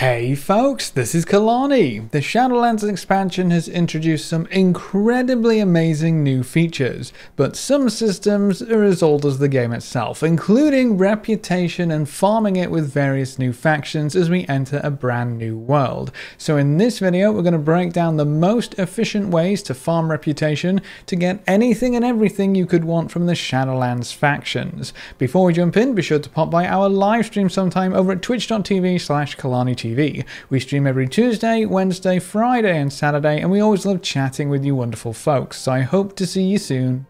Hey folks, this is Kalani. The Shadowlands expansion has introduced some incredibly amazing new features, but some systems are as old as the game itself, including reputation and farming it with various new factions as we enter a brand new world. So in this video, we're going to break down the most efficient ways to farm reputation to get anything and everything you could want from the Shadowlands factions. Before we jump in, be sure to pop by our live stream sometime over at twitch.tv slash KalaniTV TV. We stream every Tuesday, Wednesday, Friday, and Saturday, and we always love chatting with you wonderful folks. So I hope to see you soon.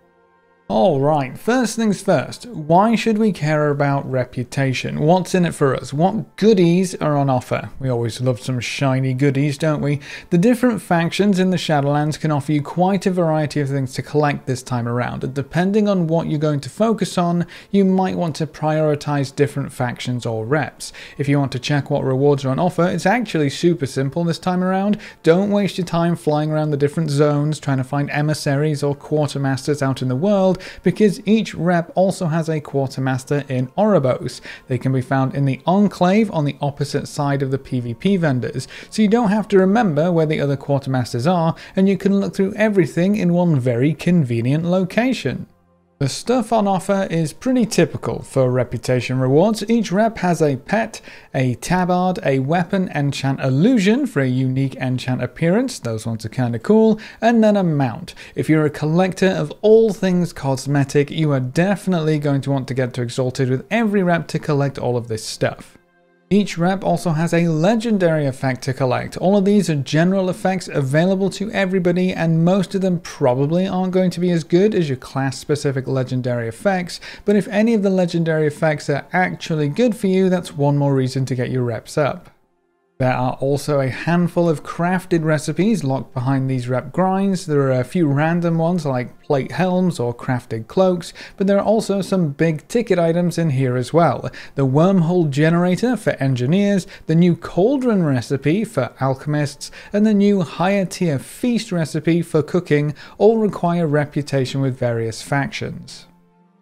Alright, first things first, why should we care about reputation? What's in it for us? What goodies are on offer? We always love some shiny goodies, don't we? The different factions in the Shadowlands can offer you quite a variety of things to collect this time around, and depending on what you're going to focus on, you might want to prioritize different factions or reps. If you want to check what rewards are on offer, it's actually super simple this time around. Don't waste your time flying around the different zones trying to find emissaries or quartermasters out in the world because each rep also has a quartermaster in Oribos. They can be found in the Enclave on the opposite side of the PvP vendors, so you don't have to remember where the other quartermasters are and you can look through everything in one very convenient location. The stuff on offer is pretty typical for reputation rewards. Each rep has a pet, a tabard, a weapon, enchant illusion for a unique enchant appearance, those ones are kinda cool, and then a mount. If you're a collector of all things cosmetic, you are definitely going to want to get to Exalted with every rep to collect all of this stuff. Each rep also has a legendary effect to collect. All of these are general effects available to everybody and most of them probably aren't going to be as good as your class specific legendary effects, but if any of the legendary effects are actually good for you, that's one more reason to get your reps up. There are also a handful of crafted recipes locked behind these rep grinds. There are a few random ones like plate helms or crafted cloaks, but there are also some big ticket items in here as well. The wormhole generator for engineers, the new cauldron recipe for alchemists, and the new higher tier feast recipe for cooking all require reputation with various factions.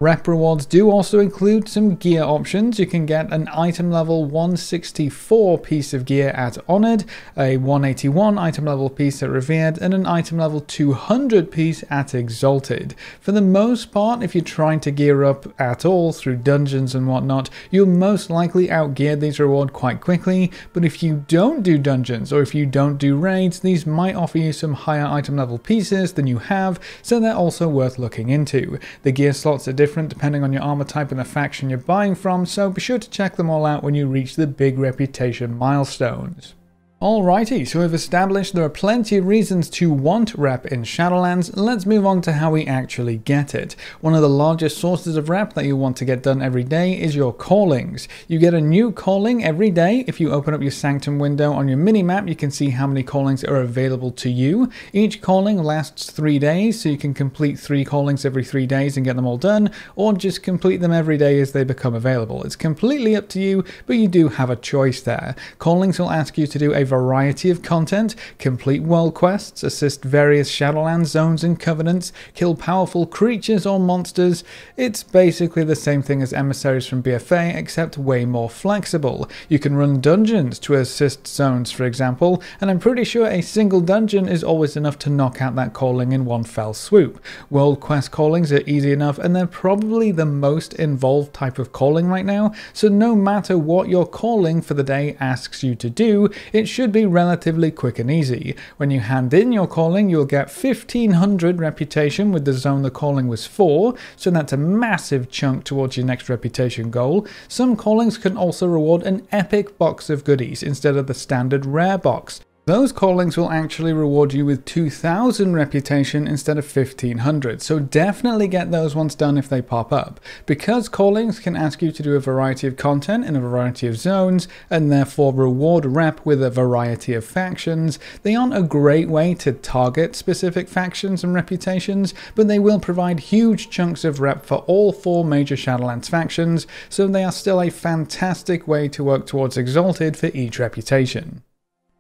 Rep rewards do also include some gear options. You can get an item level 164 piece of gear at Honored, a 181 item level piece at Revered, and an item level 200 piece at Exalted. For the most part, if you're trying to gear up at all through dungeons and whatnot, you'll most likely outgear these rewards quite quickly, but if you don't do dungeons or if you don't do raids, these might offer you some higher item level pieces than you have, so they're also worth looking into. The gear slots are different different depending on your armor type and the faction you're buying from, so be sure to check them all out when you reach the big reputation milestones. Alrighty, so we've established there are plenty of reasons to want rep in Shadowlands, let's move on to how we actually get it. One of the largest sources of rep that you want to get done every day is your callings. You get a new calling every day. If you open up your Sanctum window on your mini-map, you can see how many callings are available to you. Each calling lasts three days, so you can complete three callings every three days and get them all done, or just complete them every day as they become available. It's completely up to you, but you do have a choice there. Callings will ask you to do a variety of content, complete world quests, assist various Shadowland zones and covenants, kill powerful creatures or monsters. It's basically the same thing as Emissaries from BFA, except way more flexible. You can run dungeons to assist zones, for example, and I'm pretty sure a single dungeon is always enough to knock out that calling in one fell swoop. World quest callings are easy enough, and they're probably the most involved type of calling right now, so no matter what your calling for the day asks you to do, it should be relatively quick and easy. When you hand in your calling, you'll get 1500 reputation with the zone the calling was for, so that's a massive chunk towards your next reputation goal. Some callings can also reward an epic box of goodies instead of the standard rare box. Those callings will actually reward you with 2000 reputation instead of 1500, so definitely get those ones done if they pop up, because callings can ask you to do a variety of content in a variety of zones, and therefore reward rep with a variety of factions. They aren't a great way to target specific factions and reputations, but they will provide huge chunks of rep for all four major Shadowlands factions, so they are still a fantastic way to work towards Exalted for each reputation.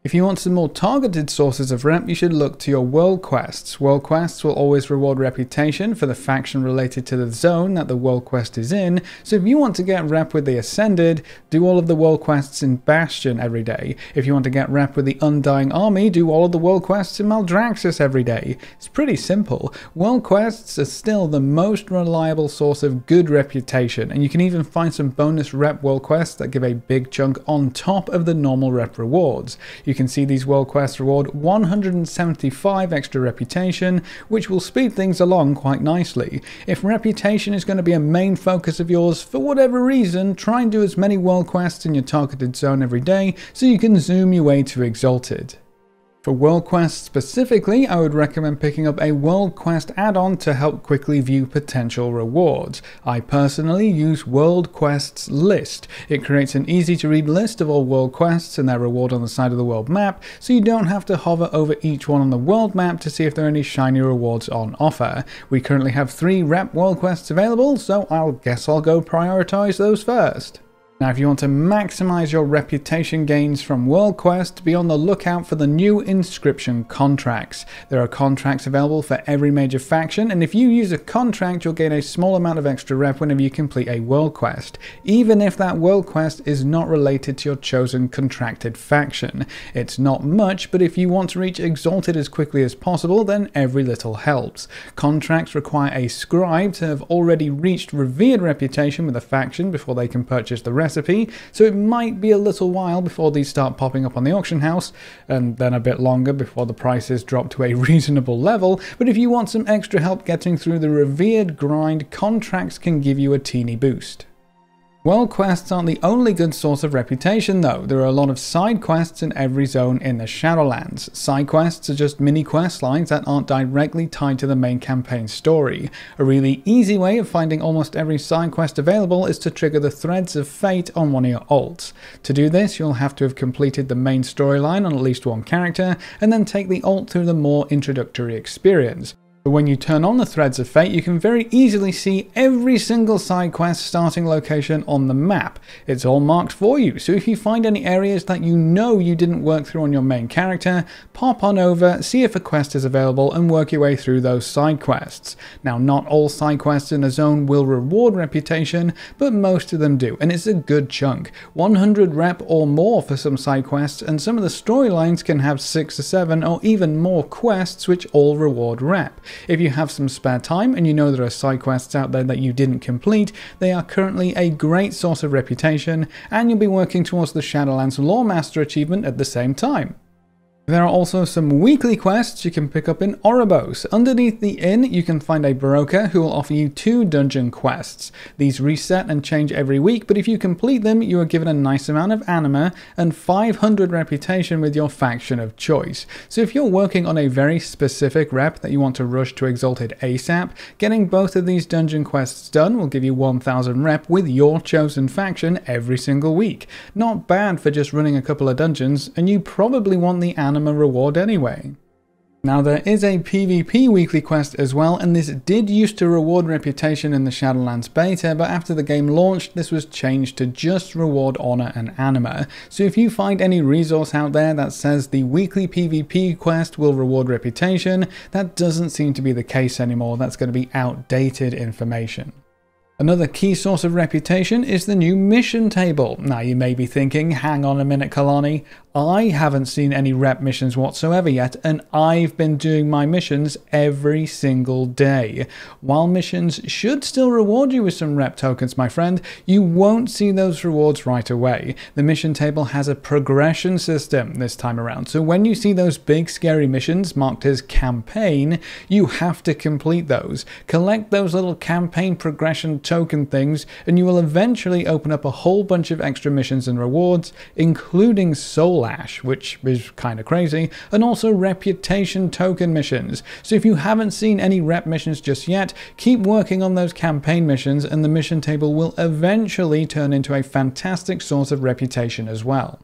If you want some more targeted sources of rep, you should look to your world quests. World quests will always reward reputation for the faction related to the zone that the world quest is in, so if you want to get rep with the Ascended, do all of the world quests in Bastion every day. If you want to get rep with the Undying Army, do all of the world quests in Maldraxxus every day. It's pretty simple. World quests are still the most reliable source of good reputation, and you can even find some bonus rep world quests that give a big chunk on top of the normal rep rewards. You can see these world quests reward 175 extra reputation, which will speed things along quite nicely. If reputation is going to be a main focus of yours, for whatever reason, try and do as many world quests in your targeted zone every day so you can zoom your way to Exalted. For World Quest specifically, I would recommend picking up a World Quest add-on to help quickly view potential rewards. I personally use World Quest's list. It creates an easy-to-read list of all world quests and their reward on the side of the world map, so you don't have to hover over each one on the world map to see if there are any shiny rewards on offer. We currently have three rep world quests available, so I'll guess I'll go prioritize those first. Now if you want to maximize your reputation gains from World Quest, be on the lookout for the new inscription contracts. There are contracts available for every major faction, and if you use a contract, you'll gain a small amount of extra rep whenever you complete a World Quest, even if that World Quest is not related to your chosen contracted faction. It's not much, but if you want to reach Exalted as quickly as possible, then every little helps. Contracts require a scribe to have already reached revered reputation with a faction before they can purchase the rest recipe, so it might be a little while before these start popping up on the auction house, and then a bit longer before the prices drop to a reasonable level, but if you want some extra help getting through the revered grind, contracts can give you a teeny boost. World quests aren't the only good source of reputation though, there are a lot of side quests in every zone in the Shadowlands. Side quests are just mini quest lines that aren't directly tied to the main campaign story. A really easy way of finding almost every side quest available is to trigger the Threads of Fate on one of your alts. To do this, you'll have to have completed the main storyline on at least one character, and then take the alt through the more introductory experience. But when you turn on the Threads of Fate, you can very easily see every single side quest starting location on the map. It's all marked for you, so if you find any areas that you know you didn't work through on your main character, pop on over, see if a quest is available, and work your way through those side quests. Now, not all side quests in a zone will reward reputation, but most of them do, and it's a good chunk. 100 rep or more for some side quests, and some of the storylines can have 6 or 7 or even more quests which all reward rep. If you have some spare time and you know there are side quests out there that you didn't complete, they are currently a great source of reputation, and you'll be working towards the Shadowlands Lore Master achievement at the same time. There are also some weekly quests you can pick up in Oribos. Underneath the inn, you can find a broker who will offer you two dungeon quests. These reset and change every week, but if you complete them, you are given a nice amount of anima and 500 reputation with your faction of choice. So if you're working on a very specific rep that you want to rush to Exalted ASAP, getting both of these dungeon quests done will give you 1000 rep with your chosen faction every single week. Not bad for just running a couple of dungeons, and you probably want the anima Anima reward anyway. Now there is a PvP weekly quest as well, and this did used to reward reputation in the Shadowlands beta, but after the game launched, this was changed to just reward honor and anima. So if you find any resource out there that says the weekly PvP quest will reward reputation, that doesn't seem to be the case anymore, that's going to be outdated information. Another key source of reputation is the new mission table. Now you may be thinking, hang on a minute Kalani, I haven't seen any rep missions whatsoever yet, and I've been doing my missions every single day. While missions should still reward you with some rep tokens, my friend, you won't see those rewards right away. The mission table has a progression system this time around, so when you see those big scary missions marked as campaign, you have to complete those. Collect those little campaign progression token things, and you will eventually open up a whole bunch of extra missions and rewards, including soul Flash, which is kind of crazy, and also reputation token missions. So if you haven't seen any rep missions just yet, keep working on those campaign missions and the mission table will eventually turn into a fantastic source of reputation as well.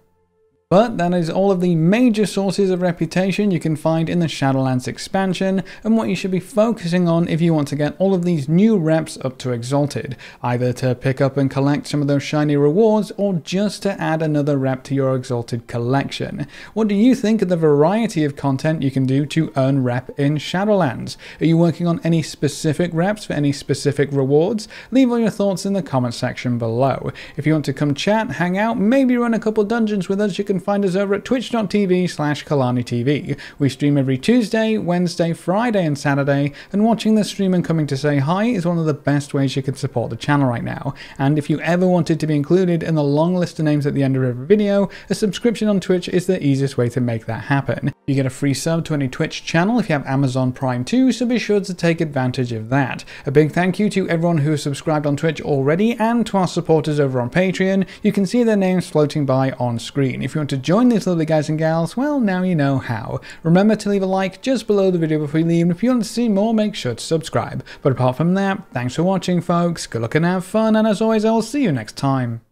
But that is all of the major sources of reputation you can find in the Shadowlands expansion, and what you should be focusing on if you want to get all of these new reps up to Exalted, either to pick up and collect some of those shiny rewards, or just to add another rep to your Exalted collection. What do you think of the variety of content you can do to earn rep in Shadowlands? Are you working on any specific reps for any specific rewards? Leave all your thoughts in the comment section below. If you want to come chat, hang out, maybe run a couple dungeons with us, you can find us over at twitch.tv slash KalaniTV. We stream every Tuesday, Wednesday, Friday and Saturday, and watching the stream and coming to say hi is one of the best ways you can support the channel right now. And if you ever wanted to be included in the long list of names at the end of every video, a subscription on Twitch is the easiest way to make that happen. You get a free sub to any Twitch channel if you have Amazon Prime too, so be sure to take advantage of that. A big thank you to everyone who has subscribed on Twitch already and to our supporters over on Patreon. You can see their names floating by on screen. If you want to join these lovely guys and gals, well, now you know how. Remember to leave a like just below the video before you leave, and if you want to see more, make sure to subscribe. But apart from that, thanks for watching, folks. Good luck and have fun, and as always, I'll see you next time.